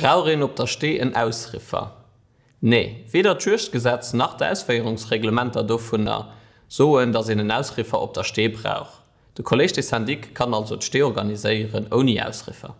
Brauerin op der Stee en Ausriffer. Nee, weder Türchtgesetz nach der Ausfäierungsreglementer do vun der soen dats en Ausriffer op der Stee brauch. De Kolleg de Sandik kann also d Stee organiiséieren oni Ausriffer.